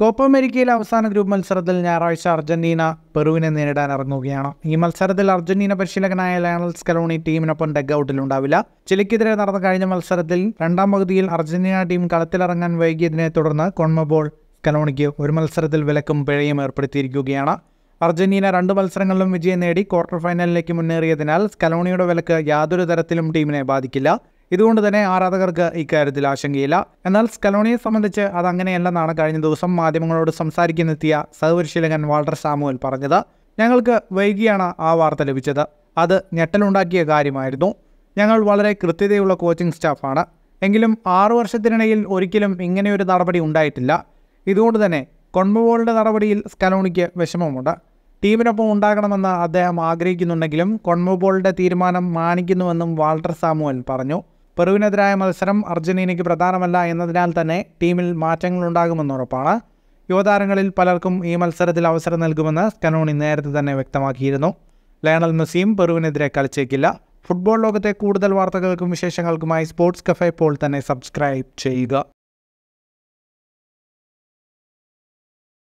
Copa അമേരിക്കയിലെ അവസാന group മത്സരത്തിൽ ഞായറാഴ്ച അർജന്റീന പെറുവിനെ നേരിടാൻ ഇറങ്ങുകയാണ് ഈ മത്സരത്തിൽ അർജന്റീന പരിശീലകനായ ലയണൽ സ്കലോണി ടീമിനൊപ്പം ഉണ്ടാവില്ല ചിലിക്കെതിരെ നടന്ന കഴിഞ്ഞ മത്സരത്തിൽ രണ്ടാം പകുതിയിൽ അർജന്റീന ടീം കളത്തിലിറങ്ങാൻ വൈകിയതിനെ തുടർന്ന് കോൺമബോൾ സ്കലോണിക്ക് ഒരു മത്സരത്തിൽ വിലക്കും പിഴയും ഏർപ്പെടുത്തിയിരിക്കുകയാണ് അർജന്റീന രണ്ട് മത്സരങ്ങളിലും വിജയം നേടി ക്വാർട്ടർ ഫൈനലിലേക്ക് മുന്നേറിയതിനാൽ സ്കലോണിയുടെ വിലക്ക് യാതൊരു തരത്തിലും ടീമിനെ ബാധിക്കില്ല ഇതുകൊണ്ട് തന്നെ ആരാധകർക്ക് ഇക്കാര്യത്തിൽ ആശങ്കയില്ല എന്നാൽ സ്കലോണിയെ സംബന്ധിച്ച് അത് അങ്ങനെയല്ലെന്നാണ് കഴിഞ്ഞ ദിവസം മാധ്യമങ്ങളോട് സംസാരിക്കുന്നെത്തിയ സഹപരിശീലകൻ വാൾട്ടർ സാമുവൽ പറഞ്ഞത് ഞങ്ങൾക്ക് വൈകിയാണ് ആ വാർത്ത ലഭിച്ചത് അത് ഞെട്ടലുണ്ടാക്കിയ കാര്യമായിരുന്നു ഞങ്ങൾ വളരെ കൃത്യതയുള്ള കോച്ചിങ് സ്റ്റാഫാണ് എങ്കിലും ആറു വർഷത്തിനിടയിൽ ഒരിക്കലും ഇങ്ങനെയൊരു നടപടി ഉണ്ടായിട്ടില്ല ഇതുകൊണ്ട് തന്നെ കൊൺബോളുടെ നടപടിയിൽ സ്കലോണിക്ക് വിഷമമുണ്ട് ടീമിനൊപ്പം ഉണ്ടാകണമെന്ന് അദ്ദേഹം ആഗ്രഹിക്കുന്നുണ്ടെങ്കിലും കൊൺമോബോളുടെ തീരുമാനം മാനിക്കുന്നുവെന്നും വാൾട്ടർ സാമുവൽ പറഞ്ഞു പെറുവിനെതിരായ മത്സരം അർജന്റീനയ്ക്ക് പ്രധാനമല്ല എന്നതിനാൽ തന്നെ ടീമിൽ മാറ്റങ്ങളുണ്ടാകുമെന്ന് ഉറപ്പാണ് യുവതാരങ്ങളിൽ പലർക്കും ഈ മത്സരത്തിൽ അവസരം നൽകുമെന്ന് സ്കനോണി നേരത്തെ തന്നെ വ്യക്തമാക്കിയിരുന്നു ലയണൽ മെസ്സിയും പെറുവിനെതിരെ കളിച്ചേക്കില്ല ഫുട്ബോൾ ലോകത്തെ കൂടുതൽ വാർത്തകൾക്കും വിശേഷങ്ങൾക്കുമായി സ്പോർട്സ് കഫേ പോൾ തന്നെ സബ്സ്ക്രൈബ് ചെയ്യുക